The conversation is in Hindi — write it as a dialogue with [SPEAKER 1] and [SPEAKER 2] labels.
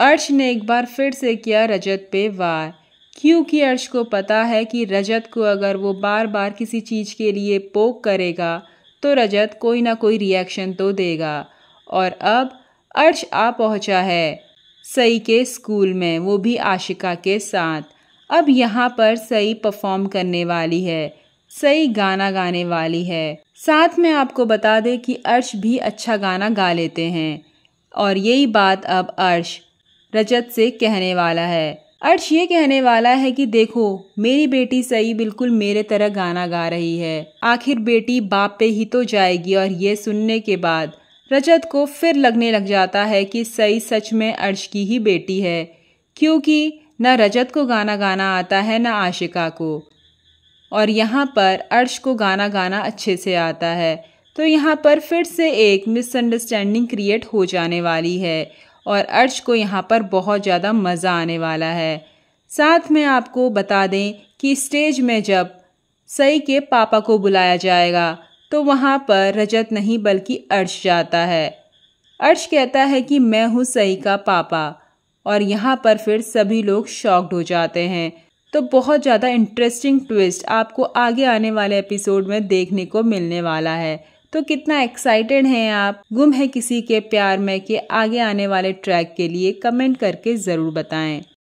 [SPEAKER 1] अर्श ने एक बार फिर से किया रजत पे वार क्योंकि अर्श को पता है कि रजत को अगर वो बार बार किसी चीज़ के लिए पोक करेगा तो रजत कोई ना कोई रिएक्शन तो देगा और अब अर्श आ पहुंचा है सई के स्कूल में वो भी आशिका के साथ अब यहाँ पर सई परफॉर्म करने वाली है सई गाना गाने वाली है साथ में आपको बता दें कि अर्श भी अच्छा गाना गा लेते हैं और यही बात अब अर्श रजत से कहने वाला है अर्श ये कहने वाला है कि देखो मेरी बेटी सही बिल्कुल मेरे तरह गाना गा रही है आखिर बेटी बाप पे ही तो जाएगी और ये सुनने के बाद रजत को फिर लगने लग जाता है कि सई सच में अर्श की ही बेटी है क्योंकि न रजत को गाना गाना आता है न आशिका को और यहाँ पर अर्श को गाना गाना अच्छे से आता है तो यहाँ पर फिर से एक मिसअंडरस्टैंडिंग क्रिएट हो जाने वाली है और अर्श को यहाँ पर बहुत ज़्यादा मज़ा आने वाला है साथ में आपको बता दें कि स्टेज में जब सई के पापा को बुलाया जाएगा तो वहाँ पर रजत नहीं बल्कि अर्श जाता है अर्श कहता है कि मैं हूँ सई का पापा और यहाँ पर फिर सभी लोग शॉक्ड हो जाते हैं तो बहुत ज़्यादा इंटरेस्टिंग ट्विस्ट आपको आगे आने वाले एपिसोड में देखने को मिलने वाला है तो कितना एक्साइटेड हैं आप गुम है किसी के प्यार में के आगे आने वाले ट्रैक के लिए कमेंट करके ज़रूर बताएं